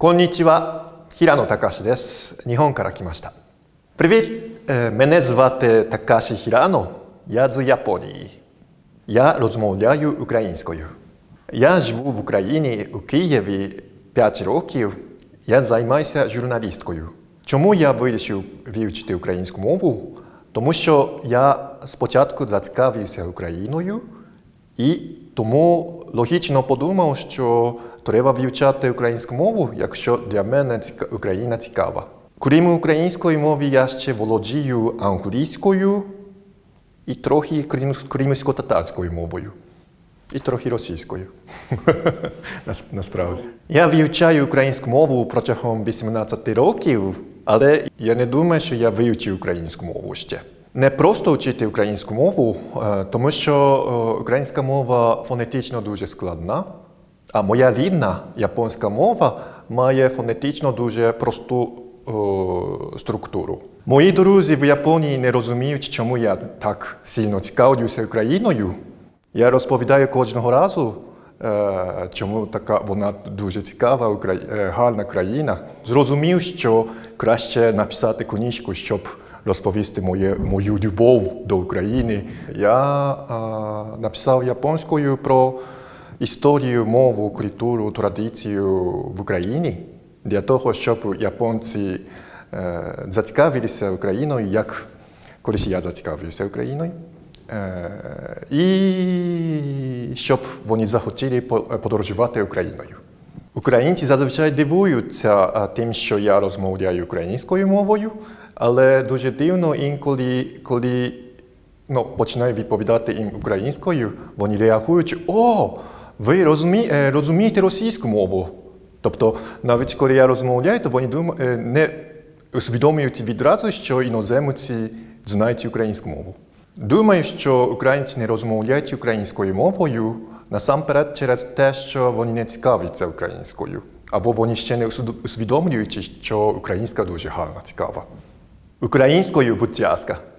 こんにちは、平野隆です。日本から来ました。プリビッ、メネズワテ・タカシ・ヒラノ、ヤズ・ヤポニー、ヤ・ロズモン・ヤユ・ウクライン・スコユ、ヤ・ジブ・ウクライニー・ウキイエビ・ピアチロ・オキユ、ヤ・ザイマイセ・ジュルナリスコユ、チョモヤ・ブイリシュ・ビウクライン・スコモブ、トムショ・ヤ・スポチャッツカ・ウィセ・ウクライノユ、イ・トモー・ логічно подумав, що треба вивчати українську мову, якщо для мене Україна цікава. Крім української мови, я ще володію англійською і трохи кримсько-татарською мовою. І трохи російською. Насправді. Я вивчаю українську мову протягом 18 років, але я не думаю, що я вивчу українську мову ще. Не просто вчити українську мову, е, тому що е, українська мова фонетично дуже складна, а моя рідна японська мова має фонетично дуже просту е, структуру. Мої друзі в Японії не розуміють, чому я так сильно цікавлюся Україною. Я розповідаю кожного разу, чому така вона дуже цікава, гарна країна. Зрозумів, що краще написати книжку, щоб розповісти моє, мою любов до України. Я е, написав японською про історію, мову, культуру, традицію в Україні для того, щоб японці е, зацікавилися Україною, як колись я зацікавився Україною. Е, і щоб вони захотіли подорожувати Україною. Українці зазвичай дивуються тим, що я розмовляю українською мовою, але дуже дивно інколи, коли ну, починаю відповідати їм українською, вони реагують, о, ви розумі, е, розумієте російську мову. Тобто, навіть коли я розмовляю, то вони е, не усвідомлюють відразу, що іноземці знають українську мову. Думаю, що українці не розмовляють українською мовою насамперед через те, що вони не цікавляться українською, або вони ще не усвідомлюють, що українська дуже гарна, цікава. Українською, будь ласка.